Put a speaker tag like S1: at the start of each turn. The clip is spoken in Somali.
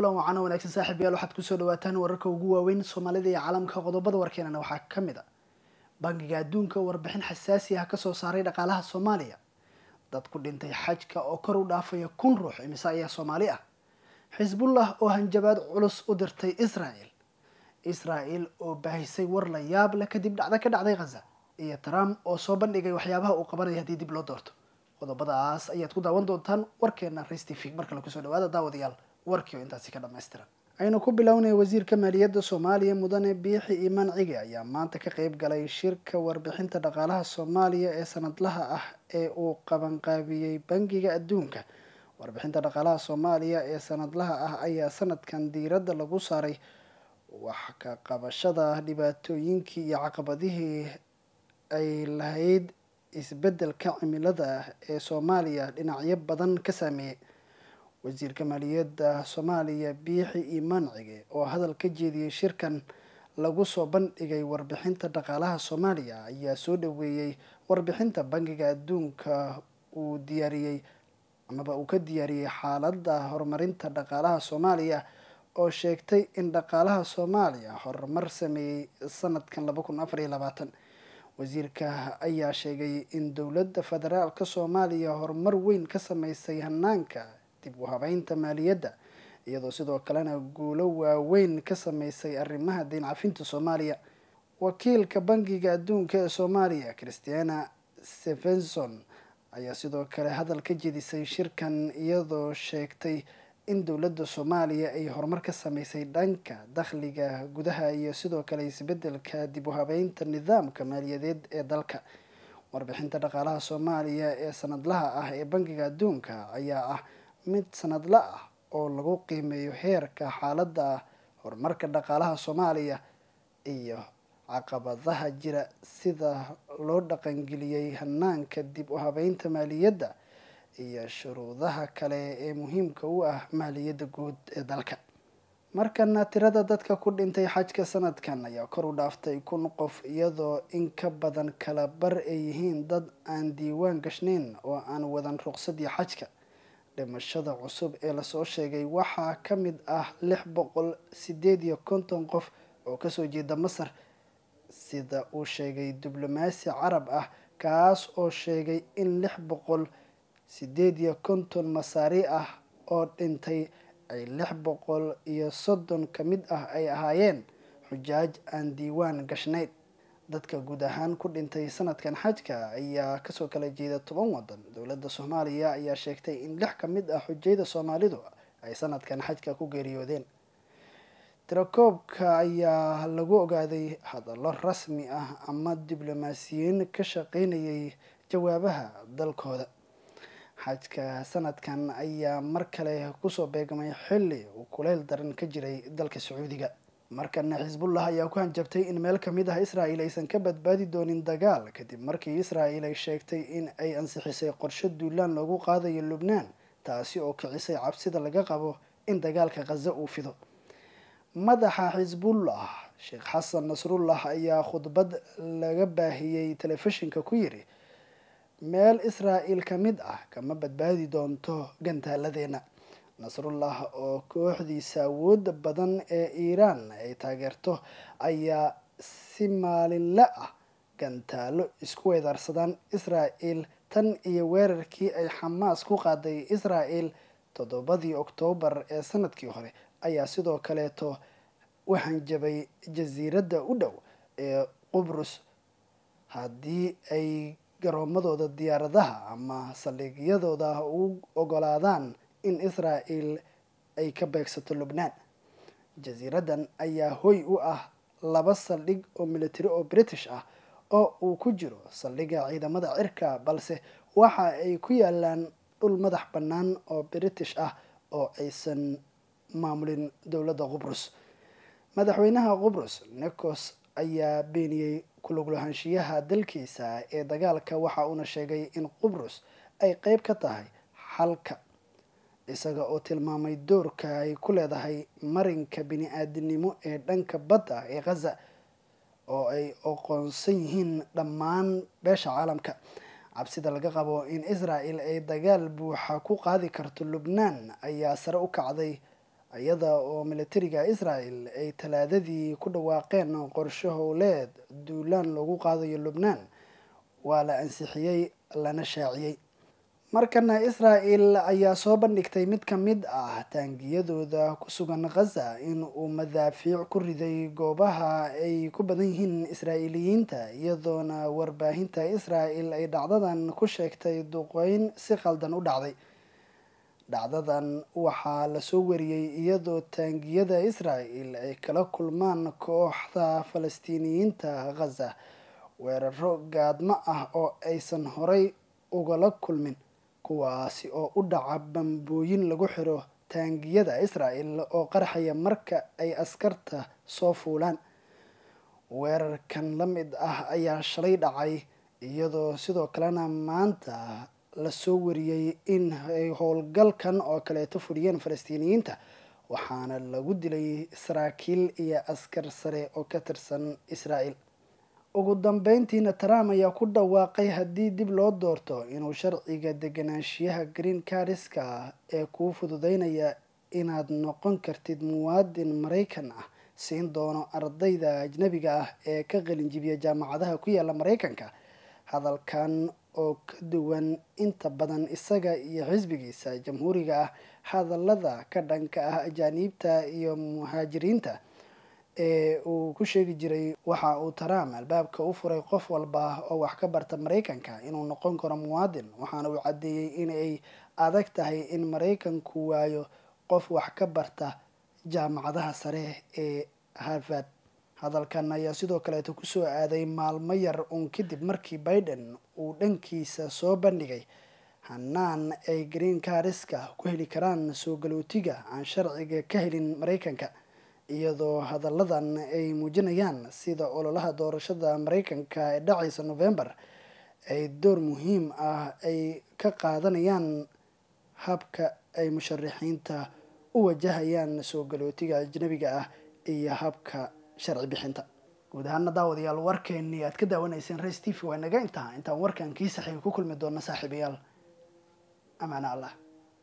S1: kulan wacan wanaagsan saaxiib yaal waxaad kusoo dhawaataan wararka ugu waaweyn soomaalida iyo caalamka qodobada warkeenana waxaa ka mid a ah. bangiga adduunka warbixin xasaasi ah kasoo saaray dhaqaalaha soomaaliya dad ku dhintay xajka oo kor u dhaafaya kun ruux imise ayaa soomaali ah xisbullah oo hanjabaad culus u dirtay israel israel oo baahisay war la yaab leh kadib dhacda ka dhacday khaza iyo trump oo soo bandhigay waxyaabaha uu qabanaya haddii dib loo doorto qodobadaas ayaad ku daawan doontaan warkeenna res t v markale kusoo dhawaada daawadayaal warkii oo intaasi ka dhammaystiran aynu ku bilownay wasiirka maaliyadda soomaaliya mudane biixi imancige ayaa maanta ka qayb galay shirka warbixinta dhaqaalaha soomaaliya ee sanadlaha ah ee uu qabanqaabiyey bangiga adduunka warbixinta dhaqaalaha soomaaliya ee sanadlaha ah ayaa sanadkan diiradda lagu saaray wax ka qabashada dhibaatooyinkii iyo caqabadihii ay lahayd isbeddelka cimilada ee soomaaliya dhinacyo badan ka saameeyey wasiirka maaliyadda soomaaliya biixi iimaancige oo hadal ka jeediyey shirkan lagu soo bandhigay warbixinta dhaqaalaha soomaaliya ayaa soo dhaweeyey warbixinta bangiga adduunka uu diyaariyey amaba uu ka diyaariyey xaaladda horumarinta dhaqaalaha soomaaliya oo sheegtay in dhaqaalaha soomaaliya horumar sameeyey sanadkan laba kun afariyo labaatan wasiirka ayaa sheegay in dowladda federaalka soomaaliya horumar weyn ka sameysay hanaanka dib u habaynta maaliyadda iyadoo sidoo kalena guulo waaweyn ka sameysay arrimaha dayn soomaaliya wakiilka bangiga adduunka ee soomaaliya christiana stevenson ayaa sidoo kale hadal ka jedisay shirkan iyadoo sheegtay in dowladda soomaaliya ay horumar ka sameysay dhanka dakhliga gudaha iyo sidoo kale isbeddelka dib u habeynta nidaamka maaliyadeed ee dalka warbixinta dhaqaalaha soomaaliya ee sanadlaha ah ee bangiga adduunka ayaa ah mid sanadla ah oo lagu qiimeeyo heerka xaaladda ah horumarka dhaqaalaha soomaaliya iyo caqabadaha jira sida loo dhaqangeliyey hanaanka dib u habeynta maaliyadda iyo shuruudaha kale ee muhiimka u ah maaliyadda guud ee dalka markana tirada dadka ku dhintay xajka sanadkan ayaa kor u dhaaftay kun qof iyadoo in ka badan kala bar ay yihiin dad aan diiwaan gashnayn oo aan wadan ruqsadii xajka dhimashada cusub ee lasoo sheegay waxaa ka mid ah lix boqol sideed iyo konton qof oo kasoo jeeda masar sida uu sheegay diblomaasi carab ah kaas oo sheegay in lix boqol sideed iyo konton masaari ah oo dhintay ay lix boqol iyo soddon ka mid ah ay ahaayeen xujaaj aan diiwaan gashnayd dadka guud ahaan ku dhintay sanadkan xajka ayaa kasoo kala jeeda toban waddan dowladda soomaaliya ayaa sheegtay in lix ka mid ah xujeyda soomaalidu ay sanadkan xajka ku geeriyoodeen tirakoobka ayaa lagu ogaaday hadallo rasmi ah ama diblomaasiyiin ka shaqeynayay jawaabaha dalkooda xajka sanadkan ayaa mar kale kusoo beegmay xilli uu kuleyl daran ka jiray dalka sacuudiga markana xisbullah ayaa ku hanjabtay in meel kamid ah israa'iil aysan ka badbaadi doonin dagaal kadib markii israa'iil ay sheegtay in ay ansixisay qorsho duulaan loogu qaadayo lubnaan taasi oo kicisay cabsida laga qabo in dagaalka khaza uu fido madaxa xisbullah sheekh xasan nasrullah ayaa khudbad laga baahiyey telefishinka ku yiri meel israa'iil ka mid ah kama badbaadi doonto gantaaladeena nasrullah oo kooxdiisa awoodda badan ee iiraan ay taageerto ayaa si maalinle ah gantaalo isku weedaarsadaan israa'el tan iyo weerarkii ay xamaas ku qaaday israa'el toddobadii oktoobar ee sanadkii hore ayaa sidoo kaleeto u hanjabay jasiiradda u dhow ee qubrus haddii ay garoomadooda diyaaradaha ama saldhigyadooda u ogolaadaan in israa'el ay ka beegsato lubnaan jasiiradan ayaa hoy u ah laba saldhig oo military oo british ah oo uu ku jiro saldhigga ciidamada cirka balse waxa ay ku yaalaan dhul madax bannaan oo british ah oo aysan maamulin dowladda qubrus madaxweynaha qubrus nicos ayaa beeniyey kulaglahaanshiyaha dalkiisa ee dagaalka waxa uuna sheegay in qubrus ay qeyb ka tahay xalka isaga oo tilmaamay doorka ay ku leedahay marinka bini-aadinimo ee dhanka badda ee khaza oo ay aqoonsan yihiin dhammaan beesha caalamka cabsida laga qabo in israel ay dagaal buuxa ku qaadi karto lubnaan ayaa sare u kacday iyada oo militariga israel ay talaadadii ku dhawaaqeen qorsho howleed duulaan lagu qaadayo lubnaan waa la ansixiyey lana shaaciyey markana israel ayaa soo bandhigtay mid ka mid ah taangiyadooda ku sugan khaza in uu madaafiic ku riday goobaha ay ku badan yihiin israa'iiliyiinta iyadoona warbaahinta israel ay dhacdadan ku sheegtay duqeyn si khaldan u dhacday dhacdadan waxaa lasoo wariyey iyadoo taangiyada israel ay kala kulmaan kooxda falastiiniyiinta khaza weeraro gaadmo ah oo aysan horay ugala kulmin kuwaasi oo u dhaca bambooyin lagu xiro taangiyada israa'el oo qarxaya marka ay askarta soo fuulaan weerarkan la mid ah ayaa shalay dhacay iyadoo sidoo kalena maanta lasoo wariyey in ay howlgalkan oo kaleeto fuliyeen falastiiniyiinta waxaana lagu dilay saraakiil iyo askar sare oo ka tirsan israa'el ugu dambeyntiina trump ayaa ku dhawaaqay haddii dib loo doorto inuu sharciga deganaanshiyaha green cariska ah ee kuu fududeynaya inaad noqon kartid muwaadin maraykan ah siin doono ardayda ajnabiga ah ee ka qalinjibiya jaamacadaha ku yaala maraykanka hadalkan oo ka duwan inta badan isaga iyo xisbigiisa jamhuuriga ah hadallada ka dhanka ah ajaaniibta iyo muhaajiriinta ee uu ku sheegi jiray waxa uu trump albaabka u furay qof walba oo wax ka barta maraykanka inuu noqon karo muwaadin waxaana uu caddeeyey inay adag tahay in maraykanku waayo qof wax ka barta jaamacadaha sare ee harvard hadalkan ayaa sidoo kaleeta kusoo aaday maalmo yar un kadib markii biden uu dhankiisa soo bandhigay hanaan ay green kariska ku heli karaan soo galootiga aan sharciga ka helin maraykanka iyadoo hadalladan ay muujinayaan sida ololaha doorashada mareykanka ee dhacaysa november ay door muhiim ah ay ka qaadanayaan habka ay musharaxiinta u wajahayaan soo galootiga ajnabiga ah iyo habka sharci bixinta guud ahaana daawadayaal warkeeni aad ka daawanayseen res t v waa naga intaa intaan warkan kii ku kulmi doona saaxiibayaal amaana allah